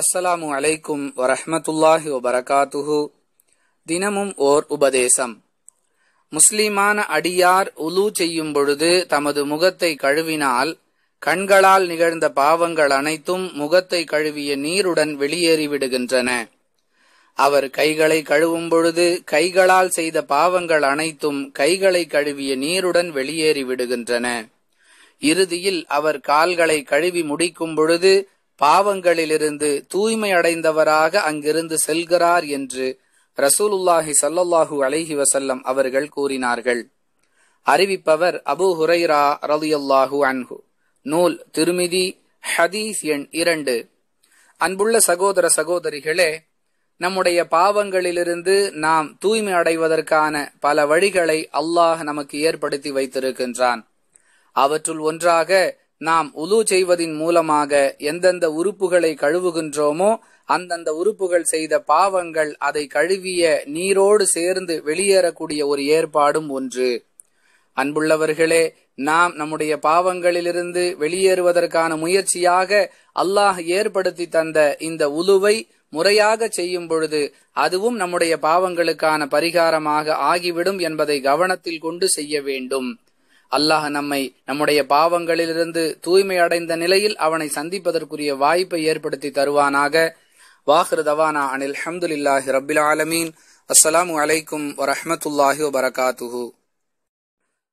அஸ்ஸலாமு அலைக்கும் வரஹமத்துல்லாஹி வபரகாத்துஹு தினமும் ஓர் உபதேசம் முஸ்லிமான அடியார் உலு செய்யும் பொழுது தமது முகத்தை கழுவினால் கண்களால் நிகழ்ந்த பாவங்கள் அனைத்தும் முகத்தை கழுவிய நீருடன் வெளியேறிவிடுகின்றன அவர் கைகளை கழுவும் பொழுது கைகளால் செய்த பாவங்கள் அனைத்தும் கைகளை கழுவிய நீருடன் வெளியேறிவிடுகின்றன இறுதியில் அவர் கால்களை கழுவி முடிக்கும் பொழுது பாவங்களிலிருந்து தூய்மை அடைந்தவராக அங்கிருந்து செல்கிறார் என்று ரசூலுல்லாஹி சல்லாஹு அலஹி வசல்லம் அவர்கள் கூறினார்கள் அறிவிப்பவர் அபு ஹுரைரா ரலியல்லாஹு அன்ஹு நூல் திருமிதி ஹதீஸ் எண் இரண்டு அன்புள்ள சகோதர சகோதரிகளே நம்முடைய பாவங்களிலிருந்து நாம் தூய்மை அடைவதற்கான பல வழிகளை அல்லாஹ் நமக்கு ஏற்படுத்தி வைத்திருக்கின்றான் அவற்றுள் ஒன்றாக நாம் உலு செய்வதின் மூலமாக எந்தெந்த உறுப்புகளை கழுவுகின்றோமோ அந்தந்த உறுப்புகள் செய்த பாவங்கள் அதை கழுவிய நீரோடு சேர்ந்து வெளியேறக்கூடிய ஒரு ஏற்பாடும் ஒன்று அன்புள்ளவர்களே நாம் நம்முடைய பாவங்களிலிருந்து வெளியேறுவதற்கான முயற்சியாக அல்லாஹ் ஏற்படுத்தி தந்த இந்த உலுவை முறையாக செய்யும் பொழுது அதுவும் நம்முடைய பாவங்களுக்கான பரிகாரமாக ஆகிவிடும் என்பதை கவனத்தில் கொண்டு செய்ய வேண்டும் அல்லாஹ் நம்மை நம்முடைய பாவங்களிலிருந்து தூய்மை அடைந்த நிலையில் அவனை சந்திப்பதற்குரிய வாய்ப்பை ஏற்படுத்தி தருவானாக வாஹ்ரு தவானா அனில் அஹமதுல்லாஹி ரபில் ஆலமீன் அஸ்லாம் வலைக்கும் வரமத்துல்லாஹி வபரகாத்துஹூ